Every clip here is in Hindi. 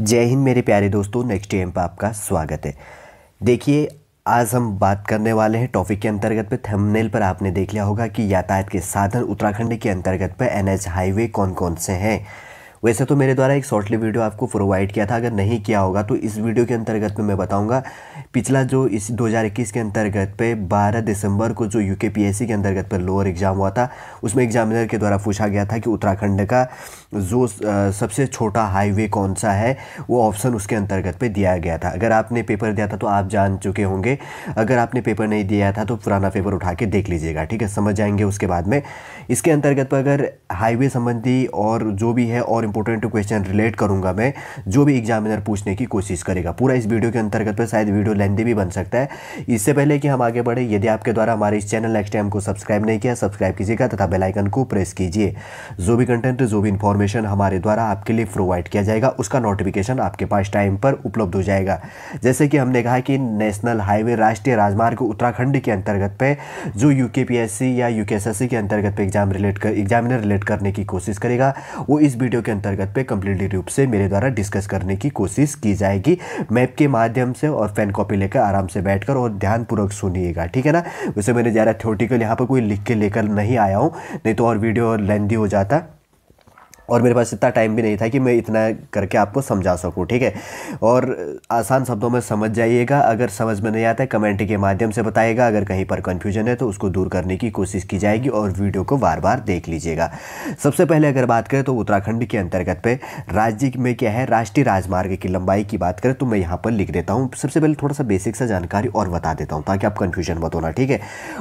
जय हिंद मेरे प्यारे दोस्तों नेक्स्ट टाइम पर आपका स्वागत है देखिए आज हम बात करने वाले हैं टॉपिक के अंतर्गत पे थंबनेल पर आपने देख लिया होगा कि यातायात के साधन उत्तराखंड के अंतर्गत पे एन हाईवे कौन कौन से हैं वैसे तो मेरे द्वारा एक शॉर्टली वीडियो आपको प्रोवाइड किया था अगर नहीं किया होगा तो इस वीडियो के अंतर्गत में मैं बताऊंगा पिछला जो इस 2021 के अंतर्गत पे 12 दिसंबर को जो यूके पीएससी के अंतर्गत पर लोअर एग्ज़ाम हुआ था उसमें एग्जामिनर के द्वारा पूछा गया था कि उत्तराखंड का जो सबसे छोटा हाईवे कौन सा है वो ऑप्शन उसके अंतर्गत पे दिया गया था अगर आपने पेपर दिया था तो आप जान चुके होंगे अगर आपने पेपर नहीं दिया था तो पुराना पेपर उठा के देख लीजिएगा ठीक है समझ जाएंगे उसके बाद में इसके अंतर्गत पर अगर हाईवे संबंधी और जो भी है और इम्पोर्टेंट क्वेश्चन रिलेट करूँगा मैं जो भी एग्जामिनर पूछने की कोशिश करेगा पूरा इस वीडियो के अंतर्गत पर शायद वीडियो लेंदी भी बन सकता है इससे पहले कि हम आगे बढ़े यदि आपके द्वारा हमारे इस चैनल नेक्स्ट टाइम को सब्सक्राइब नहीं किया सब्सक्राइब कीजिएगा तथा बेलाइकन को प्रेस कीजिए जो भी कंटेंट जो भी इन्फॉर्मेशन इन्फॉर्मेशन हमारे द्वारा आपके लिए प्रोवाइड किया जाएगा उसका नोटिफिकेशन आपके पास टाइम पर उपलब्ध हो जाएगा जैसे कि हमने कहा कि नेशनल हाईवे राष्ट्रीय राजमार्ग उत्तराखंड के अंतर्गत पे जो यू या यू के अंतर्गत पे एग्जाम रिलेट कर एग्जामिनर रिलेट करने की कोशिश करेगा वो इस वीडियो के अंतर्गत पे कंप्लीटली रूप से मेरे द्वारा डिस्कस करने की कोशिश की जाएगी मैप के माध्यम से और फैन कॉपी लेकर आराम से बैठकर और ध्यानपूर्वक सुनिएगा ठीक है ना वैसे मैंने ज़्यादा थ्योरेटिकल यहाँ पर कोई लिख के लेकर नहीं आया हूँ नहीं तो और वीडियो लेंदी हो जाता और मेरे पास इतना टाइम भी नहीं था कि मैं इतना करके आपको समझा सकूँ ठीक है और आसान शब्दों में समझ जाइएगा अगर समझ में नहीं आता है कमेंट के माध्यम से बताइएगा अगर कहीं पर कन्फ्यूजन है तो उसको दूर करने की कोशिश की जाएगी और वीडियो को बार बार देख लीजिएगा सबसे पहले अगर बात करें तो उत्तराखंड के अंतर्गत पे राज्य में क्या है राष्ट्रीय राजमार्ग की लंबाई की बात करें तो मैं यहाँ पर लिख देता हूँ सबसे पहले थोड़ा सा बेसिक सा जानकारी और बता देता हूँ ताकि आप कन्फ्यूजन मत होना ठीक है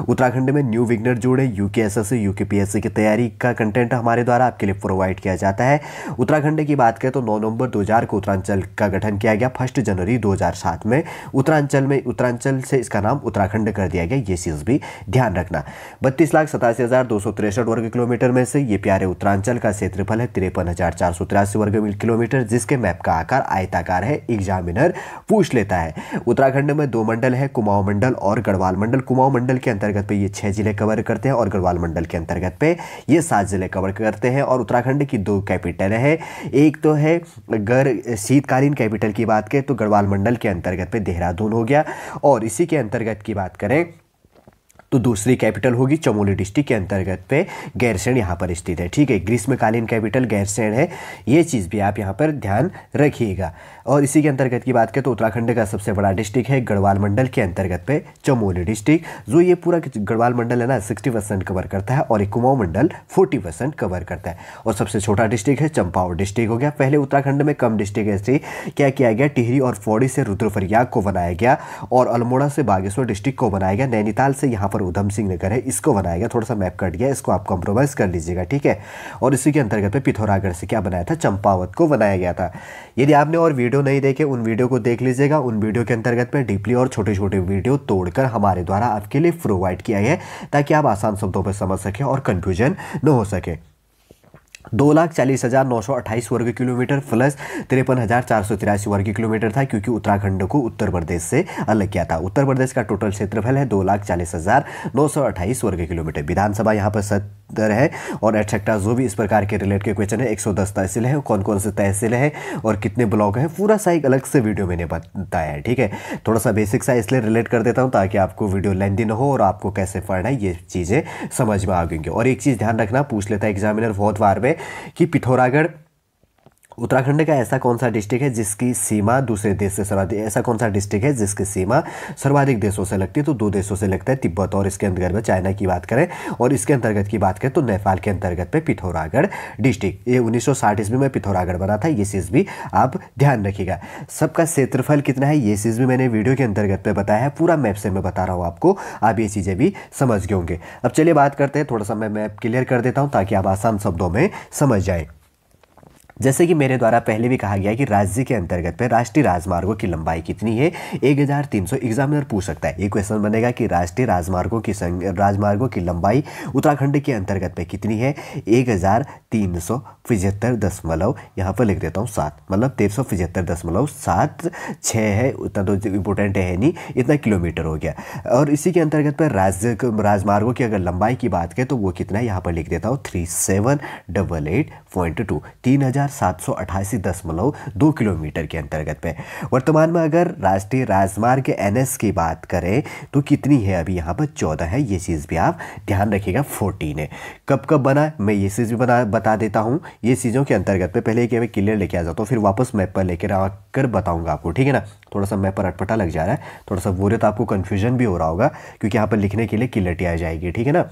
उत्तराखंड में न्यू विग्नर जोड़े यू के की तैयारी का कंटेंट हमारे द्वारा आपके लिए प्रोवाइड किया किया जाता है उत्तराखंड की बात करें तो नौ नवंबर 2000 को उत्तरांचल का गठन किया गया फर्स्ट जनवरी 2007 में उत्तरांचल में उत्तरांचल से इसका नाम उत्तराखंड कर दिया गया ये चीज़ भी ध्यान रखना बत्तीस लाख सतासी हज़ार दो सौ तिरसठ वर्ग किलोमीटर में से ये प्यारे उत्तरांचल का क्षेत्रफल है तिरपन हज़ार चार सौ तिरासी वर्ग किलोमीटर जिसके मैप का आकार आयताकार है एग्जामिनर पूछ लेता है उत्तराखंड में दो मंडल है कुमाऊं मंडल और गढ़वाल मंडल कुमाऊं मंडल के अंतर्गत पे ये छह जिले कवर करते हैं और गढ़वाल मंडल के अंतर्गत पे ये सात जिले कवर करते हैं और उत्तराखंड की दो कैपिटल है एक तो है अगर शीतकालीन कैपिटल की बात करें तो गढ़वाल मंडल के अंतर्गत पे देहरादून हो गया और इसी के अंतर्गत की बात करें तो दूसरी कैपिटल होगी चमोली डिस्ट्रिक्ट के अंतर्गत पे गैरसैन यहाँ पर स्थित है ठीक है ग्रीष्मकालीन कैपिटल गैरसैन है ये चीज़ भी आप यहाँ पर ध्यान रखिएगा और इसी के अंतर्गत की बात करें तो उत्तराखंड का सबसे बड़ा डिस्ट्रिक्ट है गढ़वाल मंडल के अंतर्गत पे चमोली डिस्ट्रिक्ट जो ये पूरा गढ़वाल मंडल है ना सिक्सटी परसेंट कवर करता है और एक कुमाऊँ मंडल फोर्टी परसेंट कवर करता है और सबसे छोटा डिस्ट्रिक्ट है चंपावत डिस्ट्रिक्ट हो गया पहले उत्तराखंड में कम डिस्ट्रिक्ट ऐसे क्या किया गया टिहरी और फौड़ी से रुद्रफरियाग को बनाया गया और अल्मोड़ा से बागेश्वर डिस्ट्रिक्ट को बनाया गया नैनीताल से यहाँ पर उधम सिंह नगर है इसको बनाया गया थोड़ा सा मैप कट गया इसको आप कॉम्प्रोमाइज़ कर लीजिएगा ठीक है और इसी के अंतर्गत में पिथौरागढ़ से क्या बनाया था चंपावत को बनाया गया था यदि आपने और वीडियो नहीं देखे उन वीडियो को देख लीजिएगा उन वीडियो के अंतर्गत में डीपली और छोटे छोटे वीडियो तोड़कर हमारे द्वारा आपके लिए प्रोवाइड किया है ताकि आप आसान शब्दों पर समझ सकें और कन्फ्यूजन न हो सके दो लाख चालीस हज़ार नौ सौ अट्ठाईस वर्ग किलोमीटर प्लस तिरपन हज़ार चार सौ तिरासी वर्ग किलोमीटर था क्योंकि उत्तराखंड को उत्तर प्रदेश से अलग किया था उत्तर प्रदेश का टोटल क्षेत्रफल है दो लाख चालीस हज़ार नौ सौ अट्ठाईस वर्ग किलोमीटर विधानसभा यहाँ पर सत दर है और एटसेट्रा जो भी इस प्रकार के रिलेट के क्वेश्चन है 110 तहसीलें हैं कौन कौन से तहसील हैं और कितने ब्लॉक हैं पूरा सा एक अलग से वीडियो मैंने बताया है ठीक है थोड़ा सा बेसिक सा इसलिए रिलेट कर देता हूँ ताकि आपको वीडियो लेंदी ना हो और आपको कैसे पढ़ना है ये चीज़ें समझ में आ गएंगी और एक चीज़ ध्यान रखना पूछ लेता है एग्जामिनर बहुत बार में कि पिथौरागढ़ उत्तराखंड का ऐसा कौन सा डिस्ट्रिक्ट है जिसकी सीमा दूसरे देश से सर्वाधिक ऐसा कौन सा डिस्ट्रिक्ट है जिसकी सीमा सर्वाधिक देशों से लगती है तो दो देशों से लगता है तिब्बत और इसके अंतर्गत में चाइना की बात करें और इसके अंतर्गत की बात करें तो नेपाल के अंतर्गत पे पिथौरागढ़ डिस्ट्रिक्ट ये उन्नीस सौ ईस्वी में पिथौरागढ़ बना था ये चीज़ भी आप ध्यान रखिएगा सबका क्षेत्रफल कितना है ये चीज़ भी मैंने वीडियो के अंतर्गत पर बताया है पूरा मैप से मैं बता रहा हूँ आपको आप ये चीज़ें भी समझ गए होंगे अब चलिए बात करते हैं थोड़ा सा मैं मैप क्लियर कर देता हूँ ताकि आप आसान शब्दों में समझ जाएँ जैसे कि मेरे द्वारा पहले भी कहा गया कि राज्य के अंतर्गत पे राष्ट्रीय राजमार्गों की लंबाई कितनी है एक हज़ार तीन सौ एग्जामिनर पूछ सकता है एक क्वेश्चन बनेगा कि राष्ट्रीय राजमार्गों की संग राजमार्गों की लंबाई उत्तराखंड के अंतर्गत पे कितनी है एक हज़ार तीन सौ पिचहत्तर दशमलव यहाँ पर लिख देता हूँ सात मतलब तेरह सौ पिचहत्तर दशमलव सात छः है उतना तो इम्पोर्टेंट है नहीं इतना किलोमीटर हो गया और इसी के अंतर्गत पर राज्य राजमार्गों की अगर लंबाई की बात करें तो वो कितना है यहाँ पर लिख देता हूँ three seven double eight point two तीन हज़ार दो किलोमीटर के अंतर्गत में वर्तमान में अगर राष्ट्रीय राजमार्ग एनएस की बात करें तो कितनी है अभी यहाँ पर चौदह है ये चीज़ भी आप ध्यान रखिएगा फोर्टीन है कब कब बना मैं ये चीज़ भी बना बता देता हूँ ये चीज़ों के अंतर्गत पे पहले कि मैं क्लियर लेके आ जाता हूँ फिर वापस मैप पर लेकर आकर बताऊँगा आपको ठीक है ना थोड़ा सा मैप पर अटपटा लग जा रहा है थोड़ा सा तो आपको कन्फ्यूजन भी हो रहा होगा क्योंकि यहाँ पर लिखने के लिए क्लियरटी आ जाएगी ठीक है ना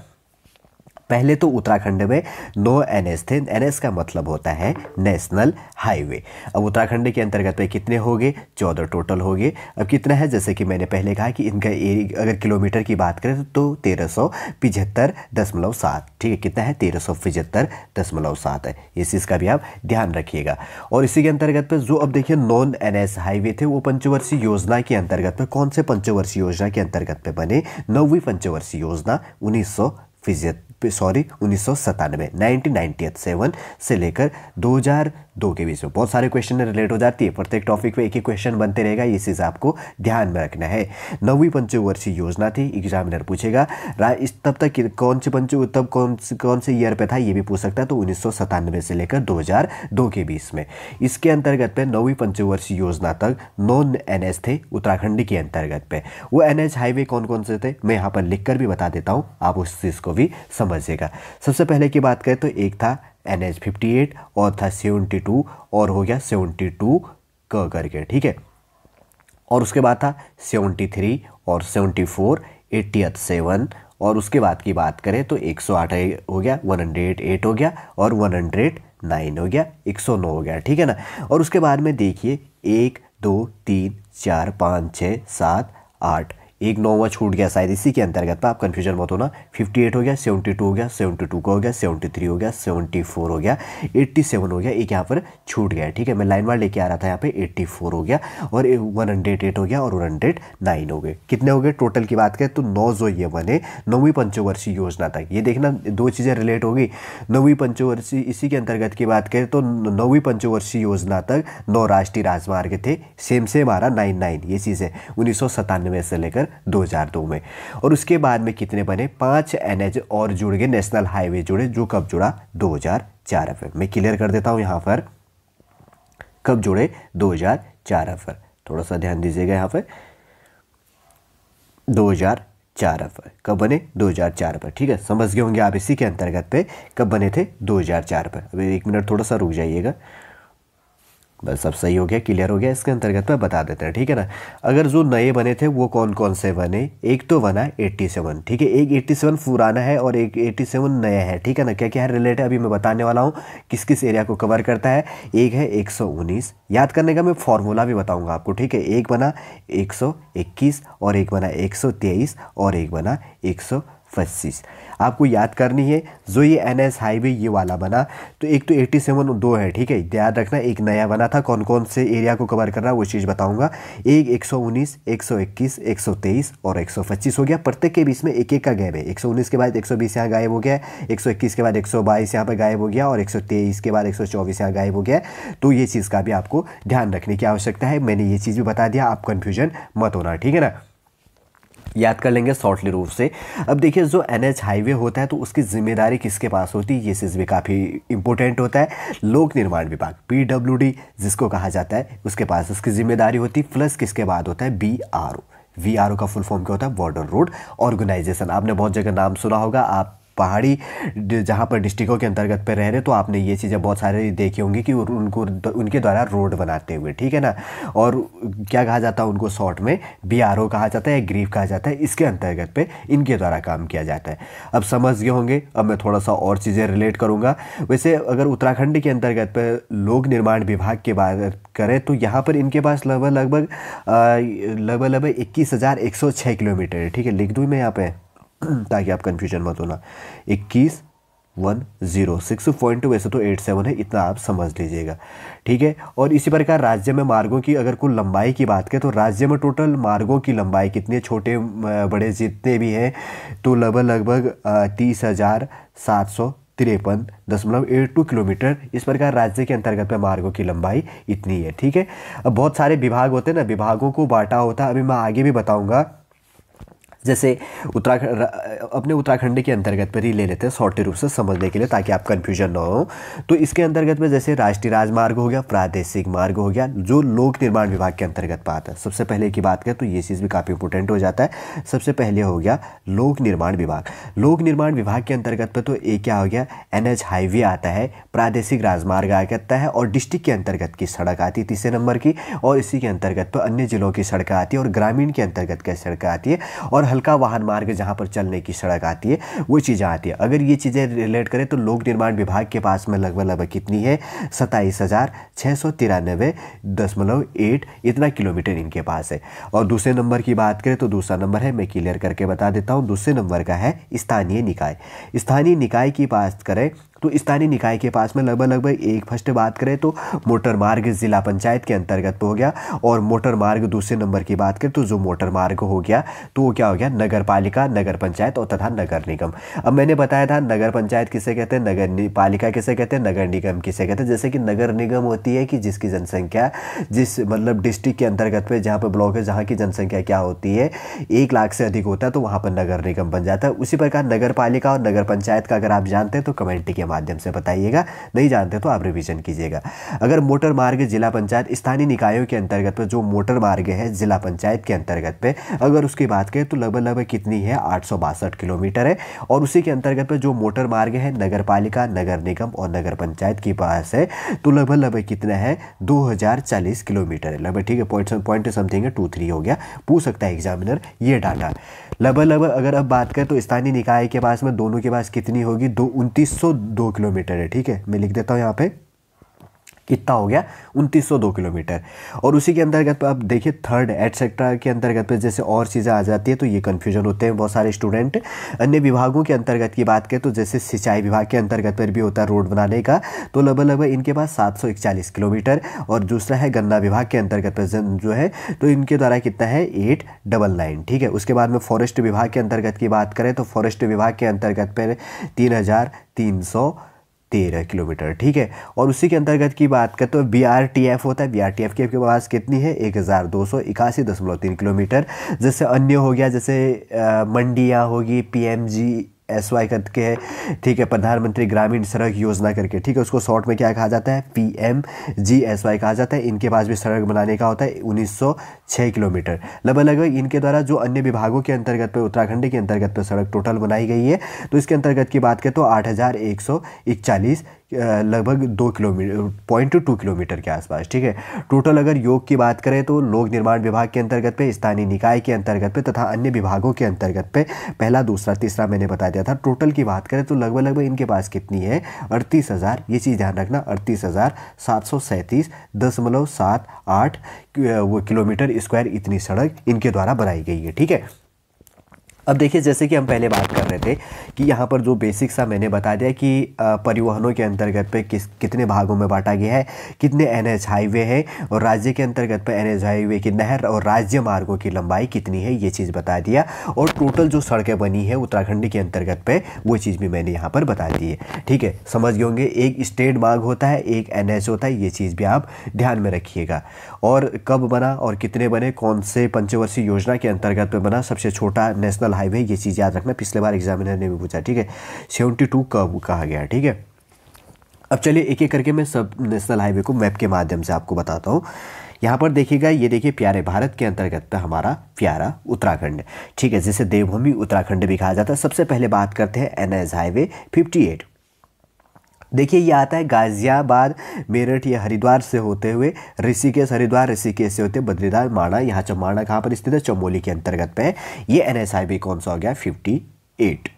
पहले तो उत्तराखंड में नो एन एस थे एन एस का मतलब होता है नेशनल हाईवे अब उत्तराखंड के अंतर्गत में कितने हो गए चौदह टोटल हो गए अब कितना है जैसे कि मैंने पहले कहा कि इनका ए अगर किलोमीटर की बात करें तो तेरह सौ पिचहत्तर दशमलव सात ठीक है कितना है तेरह सौ पिचहत्तर दशमलव सात है इस चीज़ का भी आप ध्यान रखिएगा और इसी के अंतर्गत पर जो अब देखिए नॉन एन एस हाईवे थे वो पंचवर्षीय योजना के अंतर्गत में कौन से पंचवर्षीय योजना के अंतर्गत में बने नौवीं पंचवर्षीय योजना उन्नीस सौ सॉरी उन्नीस सौ सतानवे नाइनटीन सेवन से लेकर दो हज़ार दो के बीच में बहुत सारे क्वेश्चन रिलेट हो जाती है प्रत्येक टॉपिक में एक ही क्वेश्चन बनते रहेगा ये चीज़ आपको ध्यान में रखना है नौवीं पंचवर्षीय योजना थी एग्जामिनर पूछेगा इस तब तक कौन से पंच तब कौन कौन से ईयर पे था ये भी पूछ सकता है तो उन्नीस से लेकर दो के बीच में इसके अंतर्गत पे नौवीं पंचवर्षीय योजना तक नॉन एन थे उत्तराखंड के अंतर्गत पे वो एन हाईवे कौन कौन से थे मैं यहाँ पर लिख भी बता देता हूँ आप उस चीज़ को भी समझिएगा सबसे पहले की बात करें तो एक था एन एच फिफ्टी एट और था सेवेंटी टू और हो गया सेवेंटी टू क करके ठीक है और उसके बाद था सेवेंटी थ्री और सेवेंटी फोर एट्टीथ सेवन और उसके बाद की बात करें तो एक सौ आठ हो गया वन हंड्रेड एट हो गया और वन हंड्रेड नाइन हो गया एक सौ नौ हो गया ठीक है ना और उसके बाद में देखिए एक दो तीन चार पाँच छः सात आठ एक नौवा छूट गया शायद इसी के अंतर्गत पर आप कन्फ्यूजन मत होना 58 हो गया 72 हो गया 72 का हो गया 73 हो गया 74 हो गया 87 हो गया एक यहाँ पर छूट गया ठीक है मैं लाइन वाला लेके आ रहा था यहाँ पे 84 हो गया और 108 हो गया और 109 हो गए कितने हो गए टोटल की बात करें तो नौ जो ये बने नौवीं पंचवर्षीय योजना तक ये देखना दो चीज़ें रिलेट होगी नौवीं पंचवर्षीय इसी के अंतर्गत की बात करें तो नौवीं पंचवर्षीय योजना तक नौ राष्ट्रीय राजमार्ग थे सेम सेम आ रहा नाइन नाइन ये है उन्नीस से लेकर 2002 में और उसके बाद में कितने बने पांच एन और जुड़ गए नेशनल हाईवे जुड़े जो कब जुड़ा 2004 में मैं क्लियर कर देता हूँ यहाँ पर कब जुड़े 2004 अफर थोड़ा सा ध्यान दीजिएगा यहाँ पर 2004 पर कब बने 2004 पर ठीक है समझ गए होंगे आप इसी के अंतर्गत पे कब बने थे 2004 पर अभी एक मिनट थोड़ा सा रुक जाइएगा बस सब सही हो गया क्लियर हो गया इसके अंतर्गत मैं बता देते हैं ठीक है ना अगर जो नए बने थे वो कौन कौन से बने एक तो बना एट्टी सेवन ठीक है एक एट्टी सेवन पुराना है और एक एट्टी सेवन नया है ठीक है ना क्या क्या है रिलेट है अभी मैं बताने वाला हूँ किस किस एरिया को कवर करता है एक है एक सौ उन्नीस याद करने का मैं फॉर्मूला भी बताऊँगा आपको ठीक है एक बना एक सौ इक्कीस और एक बना एक सौ तेईस और एक बना एक सौ पच्चीस आपको याद करनी है जो ये एन एस हाईवे ये वाला बना तो एक तो एट्टी सेवन दो है ठीक है याद रखना एक नया बना था कौन कौन से एरिया को कवर कर रहा है वो चीज़ बताऊंगा एक एक सौ उन्नीस एक सौ इक्कीस एक सौ तेईस और एक सौ पच्चीस हो गया प्रत्येक के बीच में एक एक का गैप है एक सौ उन्नीस के बाद एक सौ बीस यहाँ गायब हो गया एक सौ इक्कीस के बाद एक सौ बाईस यहाँ पर गायब हो गया और एक सौ तेईस के बाद एक सौ चौबीस यहाँ गायब हो गया तो ये चीज़ का भी आपको ध्यान रखने की आवश्यकता है मैंने ये चीज़ भी बता दिया आप कन्फ्यूजन मत होना ठीक है ना याद कर लेंगे शॉर्टली रूप से अब देखिए जो एनएच हाईवे होता है तो उसकी जिम्मेदारी किसके पास होती है ये चीज़ भी काफ़ी इंपॉर्टेंट होता है लोक निर्माण विभाग डी जिसको कहा जाता है उसके पास उसकी जिम्मेदारी होती है प्लस किसके बाद होता है B R O V R O का फुल फॉर्म क्या होता है बॉर्डर रोड ऑर्गेनाइजेशन आपने बहुत जगह नाम सुना होगा आप पहाड़ी जहाँ पर डिस्ट्रिक्टों के अंतर्गत पे रह रहे तो आपने ये चीज़ें बहुत सारे देखी होंगी कि उनको उनके द्वारा रोड बनाते हुए ठीक है ना और क्या कहा जाता है उनको शॉर्ट में बी कहा जाता है या ग्रीफ कहा जाता है इसके अंतर्गत पे इनके द्वारा काम किया जाता है अब समझ गए होंगे अब मैं थोड़ा सा और चीज़ें रिलेट करूँगा वैसे अगर उत्तराखंड के अंतर्गत पे लोक निर्माण विभाग की बात करें तो यहाँ पर इनके पास लगभग लगभग लगभग लगभग इक्कीस हज़ार एक सौ छः किलोमीटर है ठीक है लिख दूँ मैं यहाँ पे ताकि आप कन्फ्यूजन मत होना इक्कीस one zero six point two वैसे तो एट सेवन है इतना आप समझ लीजिएगा ठीक है और इसी प्रकार राज्य में मार्गों की अगर कुल लंबाई की बात करें तो राज्य में टोटल मार्गों की लंबाई कितने छोटे बड़े जितने भी हैं तो लगभग लगभग तीस हज़ार सात सौ तिरपन दशमलव एट टू किलोमीटर इस प्रकार राज्य के अंतर्गत में मार्गों की लंबाई इतनी है ठीक है अब बहुत सारे विभाग होते हैं ना विभागों को बांटा होता है अभी मैं आगे भी बताऊँगा जैसे उत्तराखंड अपने उत्तराखंड के अंतर्गत पर ही ले लेते हैं शॉर्ट रूप से समझने के लिए ताकि आप कन्फ्यूजन ना हो तो इसके अंतर्गत में जैसे राष्ट्रीय राजमार्ग हो गया प्रादेशिक मार्ग हो गया जो लोक निर्माण विभाग के अंतर्गत पर आता है सबसे पहले की बात करें तो ये चीज़ भी काफ़ी इंपॉर्टेंट हो जाता है सबसे पहले हो गया लोक निर्माण विभाग लोक निर्माण विभाग के अंतर्गत पर तो एक क्या हो गया एन हाईवे आता है प्रादेशिक राजमार्ग आ जाता है और डिस्ट्रिक्ट के अंतर्गत की सड़क आती है तीसरे नंबर की और इसी के अंतर्गत पर अन्य जिलों की सड़कें आती है और ग्रामीण के अंतर्गत की सड़कें आती है और हल्का वाहन मार्ग जहाँ पर चलने की सड़क आती है वो चीज़ें आती है अगर ये चीज़ें रिलेट करें तो लोक निर्माण विभाग के पास में लगभग लगभग कितनी है सत्ताईस हज़ार छः सौ तिरानबे दशमलव एट इतना किलोमीटर इनके पास है और दूसरे नंबर की बात करें तो दूसरा नंबर है मैं क्लियर करके बता देता हूँ दूसरे नंबर का है स्थानीय निकाय स्थानीय निकाय की बात करें तो स्थानीय निकाय के पास में लगभग लगभग एक फर्स्ट बात करें तो मोटर मार्ग जिला पंचायत के अंतर्गत हो गया और मोटर मार्ग दूसरे नंबर की बात करें तो जो मोटर मार्ग हो गया तो वो क्या हो गया नगर पालिका नगर पंचायत और तथा नगर निगम अब मैंने बताया था नगर पंचायत किसे कहते हैं नगर पालिका किसे कहते हैं नगर निगम किसे कहते हैं जैसे कि नगर निगम होती है कि जिसकी जनसंख्या जिस मतलब डिस्ट्रिक्ट के अंतर्गत पे जहाँ पर ब्लॉक है जहाँ की जनसंख्या क्या होती है एक लाख से अधिक होता है तो वहाँ पर नगर निगम बन जाता है उसी प्रकार नगर पालिका और नगर पंचायत का अगर आप जानते हैं तो कमेंट के माध्यम से बताइएगा नहीं जानते तो आप रिविजन कीजिएगा अगर मोटर मार्ग जिला पंचायत स्थानीय निकायों के अंतर्गत में जो मोटर मार्ग है जिला पंचायत के अंतर्गत में अगर उसकी बात करें तो लगभग लगभग कितनी है आठ किलोमीटर है और उसी के अंतर्गत में जो मोटर मार्ग है नगर पालिका नगर निगम और नगर पंचायत के पास है तो लगभग लगभग कितना है 2040 किलोमीटर है लगभग ठीक है पॉइंट पॉइंट समथिंग है टू थ्री हो गया पूछ सकता है एग्जामिनर ये डाटा लगभग लगभग अगर अब बात करें तो स्थानीय निकाय के पास में दोनों के पास कितनी होगी दो उनतीस दो किलोमीटर है ठीक है मैं लिख देता हूँ यहाँ पे कितना हो गया उनतीस किलोमीटर और उसी के अंतर्गत पर आप देखिए थर्ड एटसेट्रा के अंतर्गत पर जैसे और चीज़ें आ जाती है तो ये कन्फ्यूजन होते हैं बहुत सारे स्टूडेंट अन्य विभागों के अंतर्गत की बात करें तो जैसे सिंचाई विभाग के अंतर्गत पर भी होता है रोड बनाने का तो लगभग लगभग इनके पास सात किलोमीटर और दूसरा है गन्ना विभाग के अंतर्गत जो है तो इनके द्वारा कितना है एट डबल नाइन ठीक है उसके बाद में फॉरेस्ट विभाग के अंतर्गत की बात करें तो फॉरेस्ट विभाग के अंतर्गत पर तीन हज़ार तीन सौ तेरह किलोमीटर ठीक है और उसी के अंतर्गत की बात करें तो बी आर टी एफ होता है बी आर टी एफ की आपके पास कितनी है एक हज़ार दो सौ इक्यासी दशमलव तीन किलोमीटर जैसे अन्य हो गया जैसे मंडिया होगी P M G S Y करके है ठीक है प्रधानमंत्री ग्रामीण सड़क योजना करके ठीक है उसको शॉर्ट में क्या कहा जाता है P M G S Y कहा जाता है इनके पास भी सड़क बनाने का होता है 1906 किलोमीटर लगभग लगभग इनके द्वारा जो अन्य विभागों के अंतर्गत पर उत्तराखंड के अंतर्गत पर सड़क टोटल बनाई गई है तो इसके अंतर्गत की बात करें तो आठ लगभग दो किलोमीटर पॉइंट टू किलोमीटर के आसपास ठीक है टोटल अगर योग की बात करें तो लोक निर्माण विभाग के अंतर्गत पे स्थानीय निकाय के अंतर्गत पे तथा अन्य विभागों के अंतर्गत पे पहला दूसरा तीसरा मैंने बता दिया था टोटल की बात करें तो लगभग लगभग इनके पास कितनी है अड़तीस हज़ार ये चीज़ ध्यान रखना अड़तीस हज़ार सात सौ सैंतीस दशमलव सात आठ वो किलोमीटर स्क्वायर इतनी सड़क इनके द्वारा बनाई गई है ठीक है अब देखिए जैसे कि हम पहले बात कर रहे थे कि यहाँ पर जो बेसिक सा मैंने बता दिया कि परिवहनों के अंतर्गत पे किस कितने भागों में बांटा गया है कितने एन एच हाईवे हैं और राज्य के अंतर्गत पे एन एच हाईवे की नहर और राज्य मार्गों की लंबाई कितनी है ये चीज़ बता दिया और टोटल जो सड़कें बनी है उत्तराखंड के अंतर्गत पर वो चीज़ भी मैंने यहाँ पर बता दी है ठीक है समझ गए होंगे एक स्टेट मार्ग होता है एक एन होता है ये चीज़ भी आप ध्यान में रखिएगा और कब बना और कितने बने कौन से पंचवर्षीय योजना के अंतर्गत पर बना सबसे छोटा नेशनल नेशनल हाईवे ये चीज़ याद रखना पिछले बार एग्जामिनर ने भी पूछा ठीक है सेवेंटी टू कब कहा गया ठीक है अब चलिए एक एक करके मैं सब नेशनल हाईवे को मैप के माध्यम से आपको बताता हूँ यहाँ पर देखिएगा ये देखिए प्यारे भारत के अंतर्गत पे हमारा प्यारा उत्तराखंड ठीक है जिसे देवभूमि उत्तराखंड भी कहा जाता है सबसे पहले बात करते हैं N S highway fifty eight देखिए ये आता है गाज़ियाबाद मेरठ या हरिद्वार से होते हुए ऋषिकेश हरिद्वार ऋषिकेश से होते बद्रीनाथ माणा यहाँ चमाणा कहाँ पर स्थित है चमोली के अंतर्गत पे है ये एन कौन सा हो गया fifty eight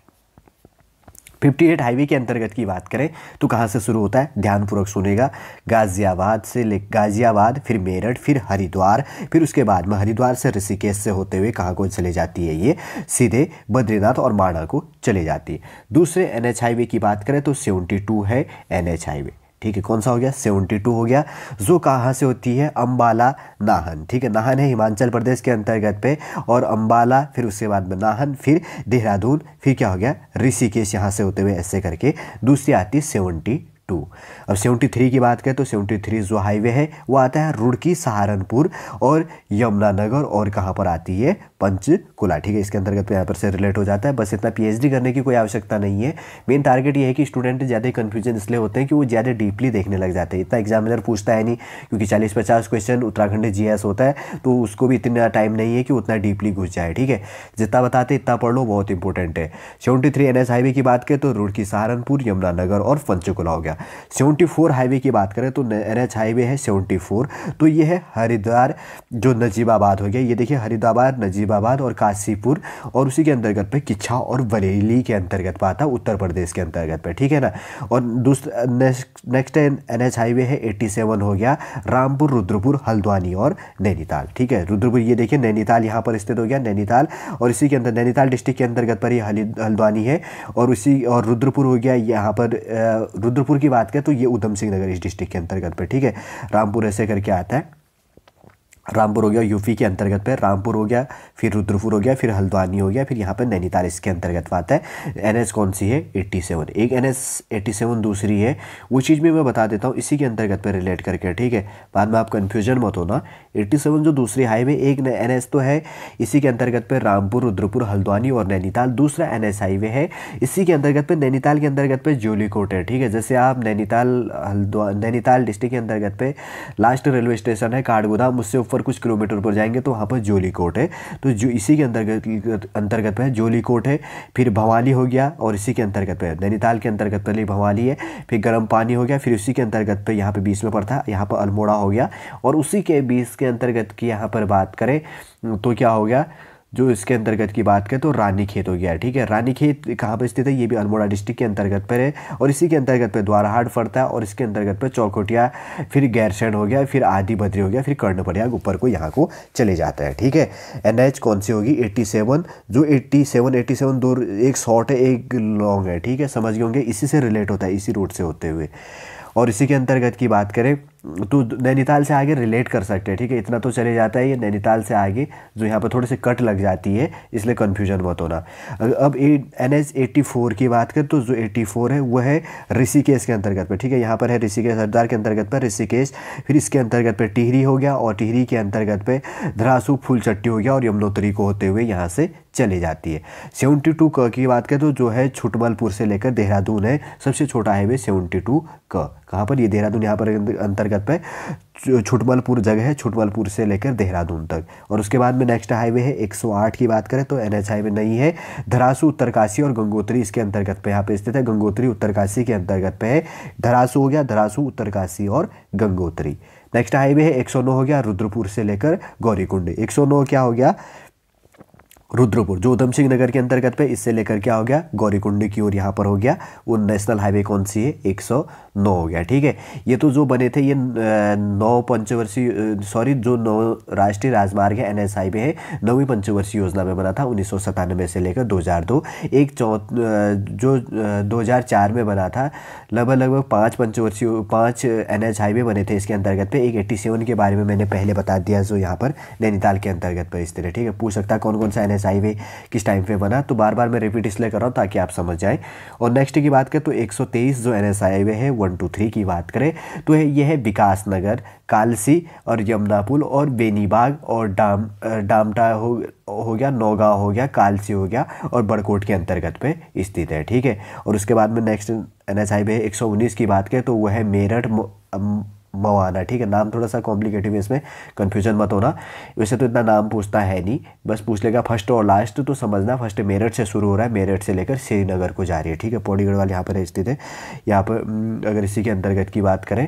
fifty eight highway के अंतर्गत की बात करें तो कहाँ से शुरू होता है ध्यानपूर्वक सुनेगा गाज़ियाबाद से ले गाज़ियाबाद फिर मेरठ फिर हरिद्वार फिर उसके बाद में हरिद्वार से ऋषिकेश से होते हुए कहाँ को चले जाती है ये सीधे बद्रीनाथ और माणा को चले जाती है दूसरे एन हाईवे की बात करें तो सेवेंटी है एन हाईवे ठीक है कौन सा हो गया सेवेंटी टू हो गया जो कहाँ से होती है अम्बाला नाहन ठीक है नाहन है हिमाचल प्रदेश के अंतर्गत पे और अम्बाला फिर उसके बाद में नाहन फिर देहरादून फिर क्या हो गया ऋषिकेश यहाँ से होते हुए ऐसे करके दूसरी आती सेवनटी टू अब सेवेंटी थ्री की बात करें तो सेवेंटी थ्री जो हाईवे है वो आता है रुड़की सहारनपुर और यमुनानगर और कहाँ पर आती है पंचकुला ठीक है इसके अंतर्गत यहाँ पर से रिलेट हो जाता है बस इतना पीएचडी करने की कोई आवश्यकता नहीं है मेन टारगेट ये है कि स्टूडेंट ज़्यादा कन्फ्यूजन इसलिए होते हैं कि वो ज़्यादा डीपली देखने लग जाते हैं इतना एग्जामिनर पूछता है नहीं क्योंकि चालीस पचास क्वेश्चन उत्तराखंड जी होता है तो उसको भी इतना टाइम नहीं है कि उतना डीपली घुस जाए ठीक है जितना बताते इतना पढ़ लो बहुत इंपॉर्टेंट है सेवेंटी थ्री हाईवे की बात करें तो रुड़की सहारनपुर यमुनानगर और पंचकुला हो गया जाएगा 74 हाईवे की बात करें तो एन हाईवे है 74 तो ये है हरिद्वार जो नजीबाबाद हो गया ये देखिए हरिद्वार नजीबाबाद और काशीपुर और उसी के अंतर्गत पे किच्छा और बरेली के अंतर्गत पे आता उत्तर प्रदेश के अंतर्गत पे ठीक है ना और दूसरा नेक्स्ट एन एच हाईवे है एट्टी सेवन हो गया रामपुर रुद्रपुर हल्द्वानी और नैनीताल ठीक है रुद्रपुर ये देखिए नैनीताल यहाँ पर स्थित हो गया नैनीताल और इसी के अंदर नैनीताल डिस्ट्रिक्ट के अंतर्गत पर ही हल्द्वानी है और उसी और रुद्रपुर हो गया यहाँ पर रुद्रपुर की बात करें तो ये उधम सिंह नगर इस डिस्ट्रिक्ट के अंतर्गत पर ठीक है रामपुर ऐसे करके आता है रामपुर हो गया यूपी के अंतर्गत पे रामपुर हो गया फिर रुद्रपुर हो गया फिर हल्द्वानी हो गया फिर यहाँ पर नैनीताल इसके अंतर्गत आता है एनएच कौन सी है 87 एक एनएच 87 दूसरी है वो चीज़ भी मैं बता देता हूँ इसी के अंतर्गत पे रिलेट करके ठीक है बाद में आप कन्फ्यूजन मत होना 87 जो दूसरी हाईवे एक एन तो है इसी के अंतर्गत पर रामपुर रुद्रपुर हल्द्वानी और नैनीताल दूसरा एन हाईवे है इसी के अंतर्गत पर नैनीताल के अंतर्गत पर कोट है ठीक है जैसे आप नैनीताल हल्द्वा नैनीताल डिस्ट्रिक्ट के अंतर्गत पर लास्ट रेलवे स्टेशन है काठगोदाम उससे ऊपर ऊपर कुछ किलोमीटर ऊपर जाएंगे तो वहाँ पर जोली कोट है तो जो इसी के अंतर्गत अंतर्गत है जोली कोट है फिर भवाली हो गया और इसी के अंतर्गत पर नैनीताल के अंतर्गत पहले भवाली है फिर गर्म पानी हो गया फिर उसी के अंतर्गत पर यहाँ पर बीच में पड़ता है यहाँ पर अल्मोड़ा हो गया और उसी के बीच के अंतर्गत की यहाँ पर बात करें तो क्या हो गया जो इसके अंतर्गत की बात करें तो रानी खेत हो गया है ठीक है रानी खेत कहाँ पर स्थित है ये भी अल्मोड़ा डिस्ट्रिक्ट के अंतर्गत पर है और इसी के अंतर्गत पर द्वाराहाट पड़ता है और इसके अंतर्गत पर चौकोटिया फिर गैरसैन हो गया फिर आदि बद्री हो गया फिर कर्णप्रयाग ऊपर को यहाँ को चले जाता है ठीक है एन कौन सी होगी एट्टी सेवन जो एट्टी सेवन एट्टी सेवन दो एक शॉर्ट है एक लॉन्ग है ठीक है समझ गए होंगे इसी से रिलेट होता है इसी रूट से होते हुए और इसी के अंतर्गत की बात करें तो नैनीताल से आगे रिलेट कर सकते हैं ठीक है इतना तो चले जाता है ये नैनीताल से आगे जो यहाँ पर थोड़ी सी कट लग जाती है इसलिए कन्फ्यूजन मत होना अब एन एच एट्टी फोर की बात करें तो जो एट्टी फोर है वह है ऋषिकेश के अंतर्गत पर ठीक है यहाँ पर है ऋषिकेश हरदार के अंतर्गत पर ऋषिकेश फिर इसके अंतर्गत पर टिहरी हो गया और टिहरी के अंतर्गत पर धरासू फूलचट्टी हो गया और यमुनोत्री को होते हुए यहाँ से चली जाती है सेवेंटी टू क की बात करें तो जो है छुटबलपुर से लेकर देहरादून है सबसे छोटा हाईवे सेवेंटी टू क कहाँ पर ये देहरादून यहाँ पर अंतर्गत पे छुटबलपुर जगह है छुटबलपुर से लेकर देहरादून तक और उसके बाद में नेक्स्ट हाईवे है 108 की बात करें तो एन एच हाईवे नहीं है धरासू उत्तरकाशी और गंगोत्री इसके अंतर्गत पे यहाँ पे स्थित है गंगोत्री उत्तरकाशी के अंतर्गत पे है धरासू हो गया धरासू उत्तरकाशी और गंगोत्री नेक्स्ट हाईवे है नौ हो गया रुद्रपुर से लेकर गौरीकुंड नौ क्या हो गया रुद्रपुर जो उधम सिंह नगर के अंतर्गत पे इससे लेकर क्या हो गया गौरीकुंडी की ओर यहाँ पर हो गया वो नेशनल हाईवे कौन सी है 109 हो गया ठीक है ये तो जो बने थे ये नौ पंचवर्षीय सॉरी जो नौ राष्ट्रीय राजमार्ग है एनएस हाईवे है नौवीं पंचवर्षीय योजना में बना था उन्नीस से लेकर 2002 एक चौ जो चार में बना था लगभग लगभग पाँच पंचवर्षीय पाँच एन हाईवे बने थे इसके अंतर्गत पे एक एट्टी के बारे में मैंने पहले बता दिया जो यहाँ पर नैनीताल के अंतर्गत पर इस तरह ठीक है पूछ सकता कौन कौन सा एन नेशनल हाईवे किस टाइम पे बना तो बार बार मैं रिपीट इसलिए कर रहा हूँ ताकि आप समझ जाएँ और नेक्स्ट की बात करें तो 123 जो एन एस हाईवे है वन टू थ्री की बात करें तो यह है विकास नगर कालसी और यमुना पुल और बेनीबाग और डाम डामटा हो हो गया नौगा हो गया कालसी हो गया और बड़कोट के अंतर्गत पे स्थित है ठीक है और उसके बाद में नेक्स्ट एन एस हाईवे एक की बात करें तो वह है मेरठ मवाना ठीक है नाम थोड़ा सा कॉम्प्लिकेटिव है इसमें कन्फ्यूजन मत होना वैसे तो इतना नाम पूछता है नहीं बस पूछ लेगा फर्स्ट और लास्ट तो समझना फर्स्ट मेरठ से शुरू हो रहा है मेरठ से लेकर श्रीनगर को जा रही है ठीक है पौड़ीगढ़ वाले यहाँ पर स्थित है यहाँ पर हम्म, अगर इसी के अंतर्गत की बात करें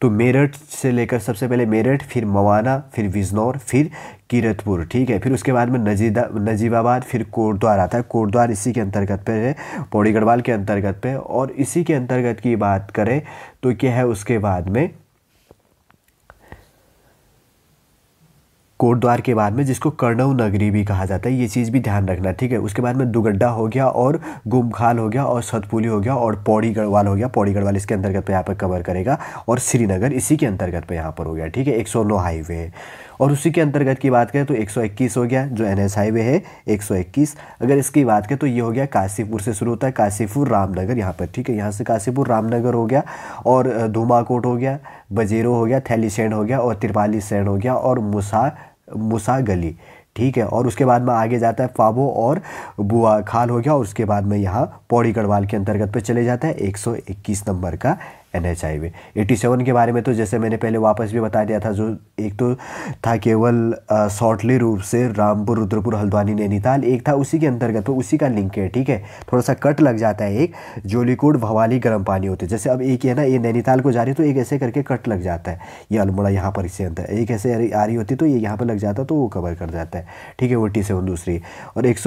तो मेरठ से लेकर सबसे पहले मेरठ फिर मवाना फिर बिजनौर फिर कीरतपुर ठीक है फिर उसके बाद में नजीदा नजीबाबाद फिर कोटद्वार आता है कोटद्वार इसी के अंतर्गत पे है पौड़ी गढ़वाल के अंतर्गत पे और इसी के अंतर्गत की बात करें तो क्या है उसके बाद में कोटद्वार के बाद में जिसको कर्णव नगरी भी कहा जाता है ये चीज़ भी ध्यान रखना ठीक है उसके बाद में दुगड्डा हो गया और गुमखाल हो गया और सतपुली हो गया और पौड़ी गढ़वाल हो गया पौड़ी गढ़वाल इसके अंतर्गत पे यहाँ पर कवर करेगा और श्रीनगर इसी के अंतर्गत पे यहाँ पर हो गया ठीक है एक हाईवे और उसी के अंतर्गत की बात करें तो 121 हो गया जो एन हाईवे है 121 अगर इसकी बात करें तो ये हो गया काशीपुर से शुरू होता है काशीपुर रामनगर यहाँ पर ठीक है यहाँ से काशीपुर रामनगर हो गया और धूमाकोट हो गया बजेरो हो गया सैंड हो गया और तिरपाली सैंड हो गया और मुसा मुसा गली ठीक है और उसके बाद में आगे जाता है फाबो और बुआ खाल हो गया और उसके बाद में यहाँ पौड़ी गढ़वाल के अंतर्गत पर चले जाता है 121 नंबर का N H V eighty seven के बारे में तो जैसे मैंने पहले वापस भी बता दिया था जो एक तो था केवल शॉर्टली रूप से रामपुर रुद्रपुर हल्द्वानी नैनीताल एक था उसी के अंतर्गत तो उसी का लिंक है ठीक है थोड़ा सा कट लग जाता है एक जोलीकोट भवाली गर्म पानी होते जैसे अब एक है ना ये नैनीताल को जा रही है तो एक ऐसे करके कट लग जाता है ये अल्मोड़ा यहाँ पर इससे अंतर एक ऐसे आ रही होती तो ये यहाँ पर लग जाता तो वो कवर कर जाता है ठीक है वो टी सेवन दूसरी और एक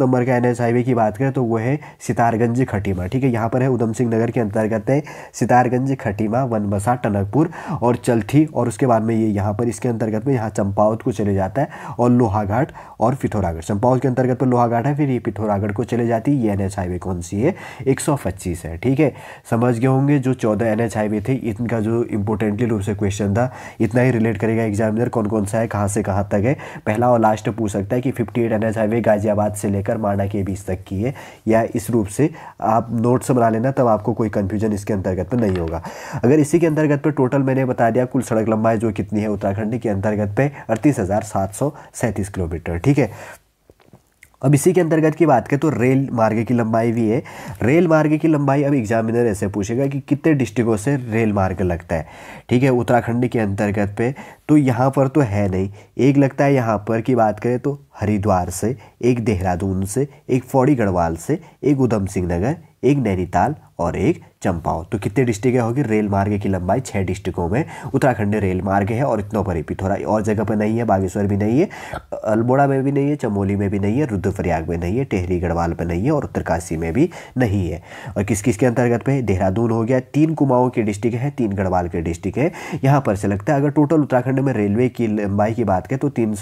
नंबर का एन वी की बात करें तो वो है सितारगंज खटीमा ठीक है यहाँ पर है उधम सिंह नगर के अंतर्गत है सितार कुमारगंज खटीमा वनबसा टनकपुर और चलथी और उसके बाद में ये यहाँ पर इसके अंतर्गत में यहाँ चंपावत को चले जाता है और लोहाघाट और पिथौरागढ़ चंपावत के अंतर्गत पर लोहाघाट है फिर ये पिथौरागढ़ को चले जाती है ये एन हाईवे कौन सी है एक है ठीक है समझ गए होंगे जो चौदह एन हाईवे थे इनका जो इंपोर्टेंटली रूप से क्वेश्चन था इतना ही रिलेट करेगा एग्जामिनर कौन कौन सा है कहाँ से कहाँ तक है पहला और लास्ट पूछ सकता है कि फिफ्टी एट हाईवे गाजियाबाद से लेकर माना के बीच तक की है या इस रूप से आप नोट्स बना लेना तब आपको कोई कंफ्यूजन इसके अंतर्गत नहीं होगा अगर इसी के अंतर्गत पे टोटल मैंने बता दिया कुल सड़क लंबाई जो कितनी है उत्तराखंड के अंतर्गत पे अड़तीस किलोमीटर ठीक है अब इसी के अंतर्गत की बात करें तो रेल मार्ग की लंबाई भी है रेल मार्ग की लंबाई अब एग्जामिनर ऐसे पूछेगा कि कितने डिस्ट्रिक्टों से रेल मार्ग लगता है ठीक है उत्तराखंड के अंतर्गत पे तो यहाँ पर तो है नहीं एक लगता है यहाँ पर की बात करें तो हरिद्वार से एक देहरादून से एक फौड़ी गढ़वाल से एक उधम सिंह नगर एक नैनीताल और एक चंपाओ तो कितने डिस्ट्रिक्ट होगी रेल मार्ग की लंबाई छः डिस्ट्रिक्टों में उत्तराखंड रेल मार्ग है और इतना पर पिथौरा और जगह पर नहीं है बागेश्वर भी नहीं है अल्मोड़ा में भी नहीं है चमोली में भी नहीं है रुद्रप्रयाग में नहीं है टेहरी गढ़वाल में नहीं है और उत्तरकाशी में भी नहीं है और किस किस के अंतर्गत पे देहरादून हो गया तीन कुमाऊँ के डिस्ट्रिक्ट है तीन गढ़वाल के डिस्ट्रिक्ट है यहाँ पर से लगता है अगर टोटल उत्तराखंड में रेलवे की लंबाई की बात करें तो तीन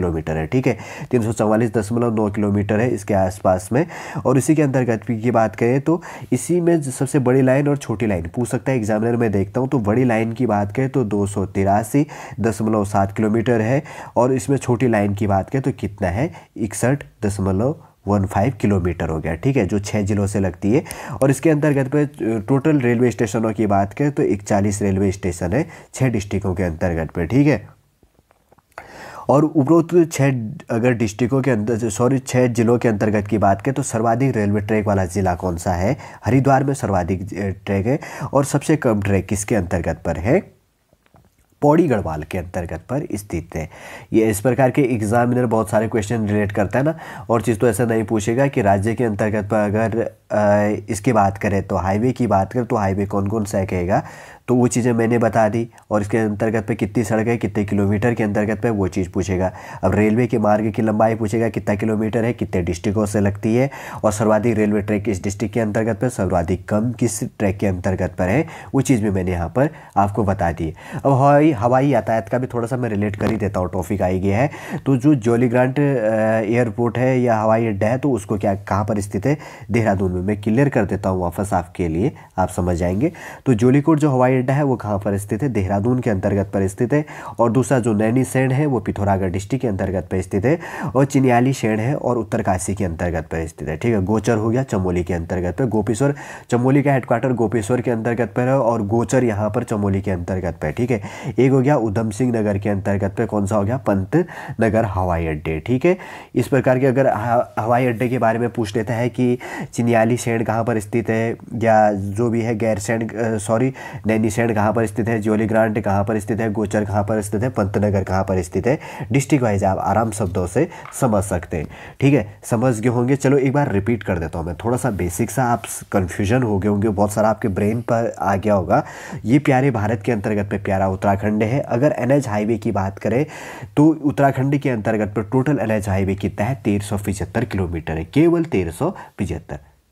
किलोमीटर है ठीक है तीन किलोमीटर है इसके आसपास में और इसी के अंतर्गत की बात करें तो इसी में सबसे बड़ी लाइन और छोटी लाइन पूछ सकता है एग्जामिनर में देखता हूँ तो बड़ी लाइन की बात करें तो दो दशमलव सात किलोमीटर है और इसमें छोटी लाइन की बात करें तो कितना है इकसठ दशमलव वन फाइव किलोमीटर हो गया ठीक है जो छः जिलों से लगती है और इसके अंतर्गत पे टोटल रेलवे स्टेशनों की बात करें तो इकचालीस रेलवे स्टेशन है छः डिस्ट्रिक्टों के अंतर्गत पे ठीक है और उपरोक्त छः अगर डिस्ट्रिक्टों के अंदर सॉरी छः जिलों के अंतर्गत की बात करें तो सर्वाधिक रेलवे ट्रैक वाला ज़िला कौन सा है हरिद्वार में सर्वाधिक ट्रैक है और सबसे कम ट्रैक किसके अंतर्गत पर है पौड़ी गढ़वाल के अंतर्गत पर स्थित है ये इस प्रकार के एग्जामिनर बहुत सारे क्वेश्चन रिलेट करता है ना और चीज़ तो ऐसा नहीं पूछेगा कि राज्य के अंतर्गत पर अगर आ, इसकी बात करें तो हाईवे की बात करें तो हाईवे कौन कौन सा कहेगा तो वो चीज़ें मैंने बता दी और इसके अंतर्गत पे कितनी सड़क है कितने किलोमीटर के अंतर्गत पे वो चीज़ पूछेगा अब रेलवे के मार्ग की लंबाई पूछेगा कितना किलोमीटर है कितने डिस्ट्रिक्टों से लगती है और सर्वाधिक रेलवे ट्रैक किस डिस्ट्रिक्ट के अंतर्गत पर सर्वाधिक कम किस ट्रैक के अंतर्गत पर है वो चीज़ भी मैंने यहाँ पर आपको बता दी अब हवाई हवाई यातायात का भी थोड़ा सा मैं रिलेट कर ही देता हूँ टॉपिक आई गया है तो जो जोली ग्रांट एयरपोर्ट है या हवाई अड्डा है तो उसको क्या कहाँ पर स्थित है देहरादून में मैं क्लियर कर देता हूँ वापस आपके लिए आप समझ जाएंगे तो जोलीकोट जो हवाई पिथौरागढ़ है वो कहाँ पर स्थित है देहरादून के अंतर्गत पर स्थित है और दूसरा जो नैनी सैण है वो पिथौरागढ़ डिस्ट्रिक्ट के अंतर्गत पर स्थित है और चिनियाली सैण है और उत्तरकाशी के अंतर्गत पर स्थित है ठीक है गोचर हो गया चमोली के अंतर्गत पर गोपेश्वर चमोली का हेडक्वार्टर गोपेश्वर के अंतर्गत पर है और गोचर यहाँ पर चमोली के अंतर्गत पर ठीक है एक हो गया उधम सिंह नगर के अंतर्गत पर कौन सा हो गया पंत नगर हवाई अड्डे ठीक है इस प्रकार के अगर हवाई अड्डे के बारे में पूछ लेता है कि चिनियाली सैण कहाँ पर स्थित है या जो भी है गैरसैंड सॉरी नैनीसैंड कहाँ पर स्थित है जोली ग्रांट कहाँ पर स्थित है गोचर कहाँ पर स्थित है पंतनगर कहाँ पर स्थित है डिस्ट्रिक्ट वाइज आप आराम शब्दों से समझ सकते हैं ठीक है समझ गए होंगे चलो एक बार रिपीट कर देता हूँ मैं थोड़ा सा बेसिक सा आप कन्फ्यूजन हो गए होंगे बहुत सारा आपके ब्रेन पर आ गया होगा ये प्यारे भारत के अंतर्गत में प्यारा उत्तराखंड है अगर एन हाईवे की बात करें तो उत्तराखंड के अंतर्गत पर टोटल एन हाईवे कितना है तेरह किलोमीटर है केवल तेरह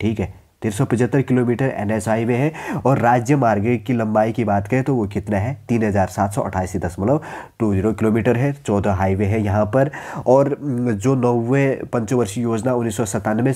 ठीक है तिरसौ किलोमीटर एन एच हाईवे है और राज्य मार्ग की लंबाई की बात करें तो वो कितना है तीन हज़ार सात सौ अट्ठासी दशमलव टू जीरो किलोमीटर है चौदह हाईवे है यहाँ पर और जो नौवे पंचवर्षीय योजना उन्नीस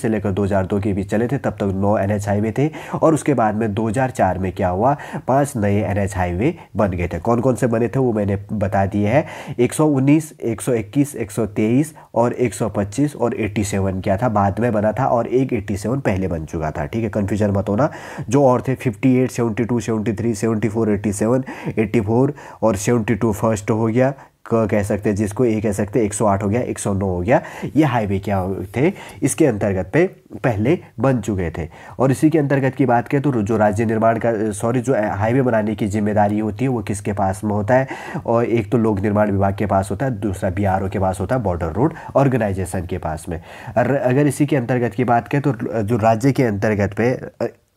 से लेकर 2002 के बीच चले थे तब तक नौ एन हाईवे थे और उसके बाद में 2004 में क्या हुआ पाँच नए एन हाईवे बन गए थे कौन कौन से बने थे वो मैंने बता दिए हैं 119, 121, 123 और 125 और 87 क्या था बाद में बना था और एक 87 पहले बन चुका था ठीक है कन्फ्यूजन मत होना जो और थे 58, 72, 73, 74, 87, 84 और 72 फर्स्ट हो गया क कह सकते हैं जिसको ये कह सकते हैं 108 हो गया 109 हो गया ये हाईवे क्या थे इसके अंतर्गत पे पहले बन चुके थे और इसी के अंतर्गत की बात करें तो जो राज्य निर्माण का सॉरी जो हाईवे बनाने की जिम्मेदारी होती है वो किसके पास में होता है और एक तो लोक निर्माण विभाग के पास होता है दूसरा बी के पास होता है बॉर्डर रोड ऑर्गेनाइजेशन के पास में अगर इसी के अंतर्गत की बात करें तो जो राज्य के अंतर्गत पे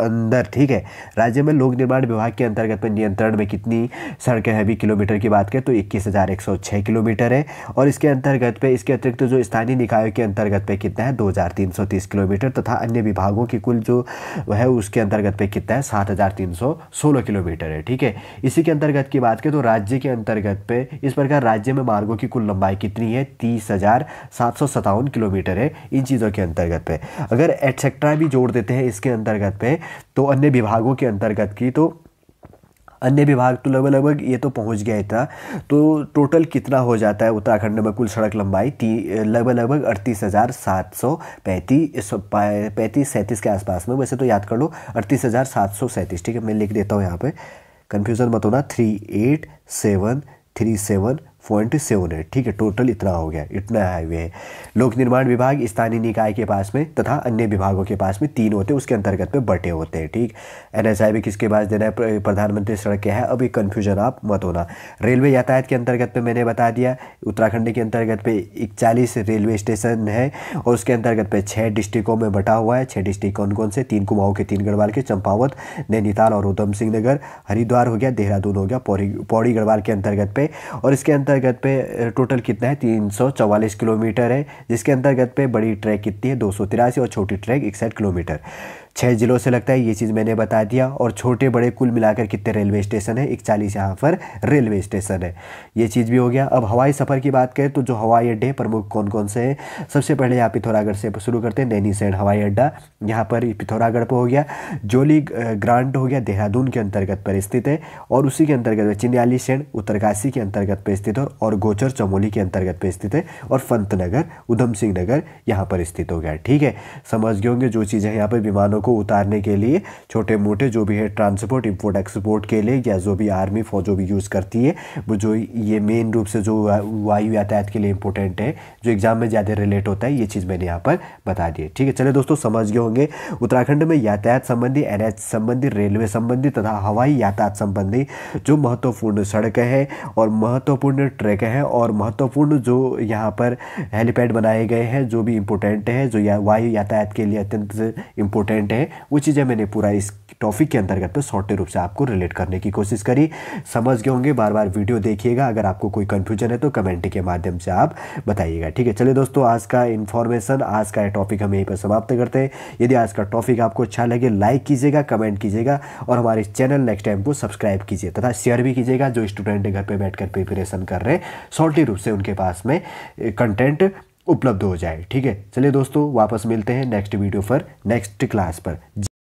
अंदर ठीक है राज्य में लोक निर्माण विभाग के अंतर्गत नियंत्रण में कितनी सड़कें हैं भी किलोमीटर की बात करें तो इक्कीस हज़ार एक सौ छः किलोमीटर है और इसके अंतर्गत पे इसके अतिरिक्त तो जो स्थानीय निकायों के अंतर्गत पे कितना है दो हज़ार तीन सौ तीस किलोमीटर तथा अन्य विभागों की कुल जो वह उसके अंतर्गत पे कितना है सात हज़ार तीन सौ सोलह किलोमीटर है ठीक है इसी के अंतर्गत की बात करें तो राज्य के अंतर्गत पे इस प्रकार राज्य में मार्गों की कुल लंबाई कितनी है तीस हज़ार सात सौ सतावन किलोमीटर है इन चीज़ों के अंतर्गत पे अगर एटसेट्रा भी जोड़ देते हैं इसके अंतर्गत पे तो अन्य विभागों के अंतर्गत की तो अन्य विभाग तो लगभग लगभग ये तो पहुंच गया इतना तो टोटल कितना हो जाता है उत्तराखंड में कुल सड़क लंबाई ती लगभग लगभग अड़तीस हज़ार सात सौ पैंतीस पैंतीस सैंतीस के आसपास में वैसे तो याद कर लो अड़तीस हज़ार सात सौ सैंतीस ठीक है मैं लिख देता हूँ यहाँ पे कन्फ्यूज़न मत होना three eight seven three seven point seven है ठीक है टोटल इतना हो गया इतना हाईवे है लोक निर्माण विभाग स्थानीय निकाय के पास में तथा अन्य विभागों के पास में तीन होते हैं उसके अंतर्गत में बटे होते हैं ठीक एन एस आई किसके पास देना है प्रधानमंत्री सड़क क्या है अब ये कन्फ्यूजन आप मत होना रेलवे यातायात के अंतर्गत में मैंने बता दिया उत्तराखंड के अंतर्गत पे इकचालीस रेलवे स्टेशन है और उसके अंतर्गत पे छः डिस्ट्रिक्टों में बटा हुआ है छः डिस्ट्रिक्ट कौन कौन से तीन कुमाऊँ के तीन गढ़वाल के चंपावत नैनीताल और उधम सिंह नगर हरिद्वार हो गया देहरादून हो गया पौड़ी पौड़ी गढ़वाल के अंतर्गत पे और इसके अंतर्गत अंतर्गत पे टोटल कितना है तीन किलोमीटर है जिसके अंतर्गत पे बड़ी ट्रैक कितनी है दो और छोटी ट्रैक इकसठ किलोमीटर छः ज़िलों से लगता है ये चीज़ मैंने बता दिया और छोटे बड़े कुल मिलाकर कितने रेलवे स्टेशन है इकचालीस यहाँ पर रेलवे स्टेशन है ये चीज़ भी हो गया अब हवाई सफ़र की बात करें तो जो हवाई अड्डे प्रमुख कौन कौन से हैं सबसे पहले यहाँ पिथौरागढ़ से शुरू करते हैं नैनीसैन हवाई अड्डा यहाँ पर पिथौरागढ़ पर हो गया जोली ग्रांट हो गया देहरादून के अंतर्गत पर स्थित है और उसी के अंतर्गत चिन्याली सैन उत्तरकाशी के अंतर्गत पर स्थित है और गोचर चमोली के अंतर्गत पर स्थित है और फंत नगर उधम सिंह नगर यहाँ पर स्थित हो गया ठीक है समझ गए होंगे जो चीज़ें यहाँ पर विमानों को उतारने के लिए छोटे मोटे जो भी है ट्रांसपोर्ट इम्पोर्ट एक्सपोर्ट के लिए या जो भी आर्मी जो भी यूज़ करती है वो जो ये मेन रूप से जो वायु यातायात के लिए इम्पोर्टेंट है जो एग्ज़ाम में ज़्यादा रिलेट होता है ये चीज़ मैंने यहाँ पर बता दी ठीक है चले दोस्तों समझ गए होंगे उत्तराखंड में यातायात संबंधी एन संबंधी रेलवे संबंधी तथा हवाई यातायात संबंधी जो महत्वपूर्ण सड़कें हैं और महत्वपूर्ण ट्रैक हैं और महत्वपूर्ण जो यहाँ पर हेलीपैड बनाए गए हैं जो भी इम्पोर्टेंट है जो या वायु यातायात के लिए अत्यंत इम्पोर्टेंट हैं वो चीज़ें मैंने पूरा इस टॉपिक के अंतर्गत पर छोटे रूप से आपको रिलेट करने की कोशिश करी समझ गए होंगे बार बार वीडियो देखिएगा अगर आपको कोई कन्फ्यूजन है तो कमेंट के माध्यम से आप बताइएगा ठीक है चलिए दोस्तों आज का इन्फॉर्मेशन आज का टॉपिक हम यहीं पर समाप्त करते हैं यदि आज का टॉपिक आपको अच्छा लगे लाइक कीजिएगा कमेंट कीजिएगा और हमारे चैनल नेक्स्ट टाइम को सब्सक्राइब कीजिए तथा शेयर भी कीजिएगा जो स्टूडेंट घर पर बैठकर प्रिपरेशन कर रहे हैं सॉल्टी रूप से उनके पास में कंटेंट उपलब्ध हो जाए ठीक है चलिए दोस्तों वापस मिलते हैं नेक्स्ट वीडियो पर नेक्स्ट क्लास पर